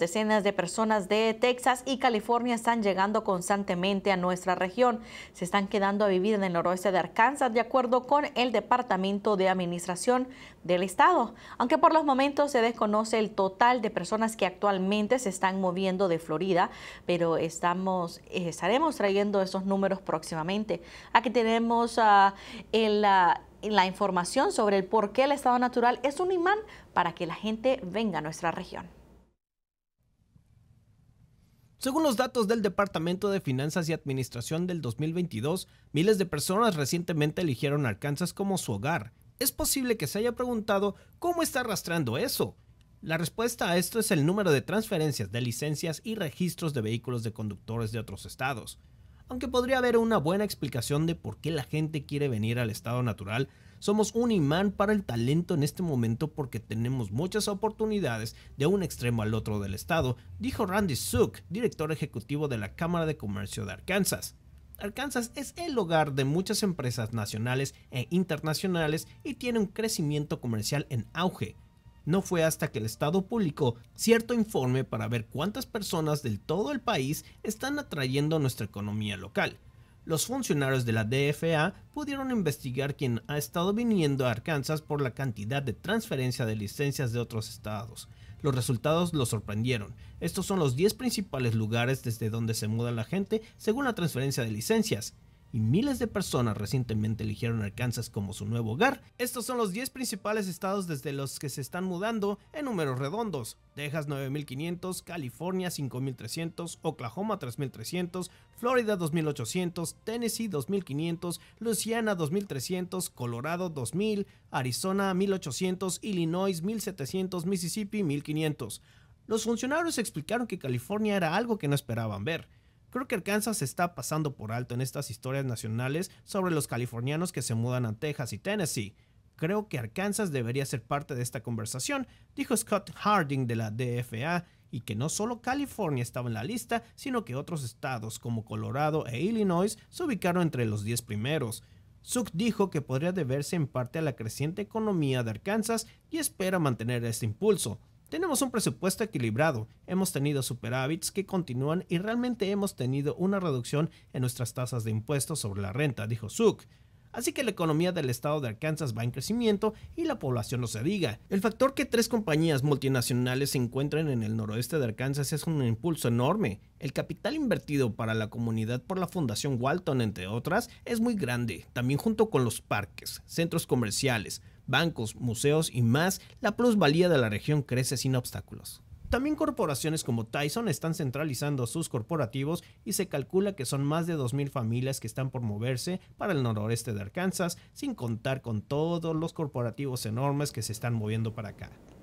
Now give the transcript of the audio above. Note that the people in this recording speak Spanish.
Decenas de personas de Texas y California están llegando constantemente a nuestra región. Se están quedando a vivir en el noroeste de Arkansas, de acuerdo con el Departamento de Administración del Estado. Aunque por los momentos se desconoce el total de personas que actualmente se están moviendo de Florida, pero estamos, eh, estaremos trayendo esos números próximamente. Aquí tenemos ah, ah, la información sobre el por qué el estado natural es un imán para que la gente venga a nuestra región. Según los datos del Departamento de Finanzas y Administración del 2022, miles de personas recientemente eligieron Arkansas como su hogar. Es posible que se haya preguntado cómo está arrastrando eso. La respuesta a esto es el número de transferencias de licencias y registros de vehículos de conductores de otros estados. Aunque podría haber una buena explicación de por qué la gente quiere venir al estado natural, somos un imán para el talento en este momento porque tenemos muchas oportunidades de un extremo al otro del estado, dijo Randy Suk, director ejecutivo de la Cámara de Comercio de Arkansas. Arkansas es el hogar de muchas empresas nacionales e internacionales y tiene un crecimiento comercial en auge. No fue hasta que el Estado publicó cierto informe para ver cuántas personas del todo el país están atrayendo a nuestra economía local. Los funcionarios de la DFA pudieron investigar quién ha estado viniendo a Arkansas por la cantidad de transferencia de licencias de otros estados. Los resultados los sorprendieron. Estos son los 10 principales lugares desde donde se muda la gente según la transferencia de licencias y miles de personas recientemente eligieron Arkansas como su nuevo hogar, estos son los 10 principales estados desde los que se están mudando en números redondos. Texas 9500, California 5300, Oklahoma 3300, Florida 2800, Tennessee 2500, Louisiana 2300, Colorado 2000, Arizona 1800, Illinois 1700, Mississippi 1500. Los funcionarios explicaron que California era algo que no esperaban ver Creo que Arkansas está pasando por alto en estas historias nacionales sobre los californianos que se mudan a Texas y Tennessee. Creo que Arkansas debería ser parte de esta conversación, dijo Scott Harding de la DFA, y que no solo California estaba en la lista, sino que otros estados como Colorado e Illinois se ubicaron entre los 10 primeros. Suk dijo que podría deberse en parte a la creciente economía de Arkansas y espera mantener este impulso. Tenemos un presupuesto equilibrado, hemos tenido superávits que continúan y realmente hemos tenido una reducción en nuestras tasas de impuestos sobre la renta, dijo Zuck. Así que la economía del estado de Arkansas va en crecimiento y la población no se diga. El factor que tres compañías multinacionales se encuentren en el noroeste de Arkansas es un impulso enorme. El capital invertido para la comunidad por la Fundación Walton, entre otras, es muy grande, también junto con los parques, centros comerciales, bancos, museos y más, la plusvalía de la región crece sin obstáculos. También corporaciones como Tyson están centralizando sus corporativos y se calcula que son más de 2.000 familias que están por moverse para el noroeste de Arkansas, sin contar con todos los corporativos enormes que se están moviendo para acá.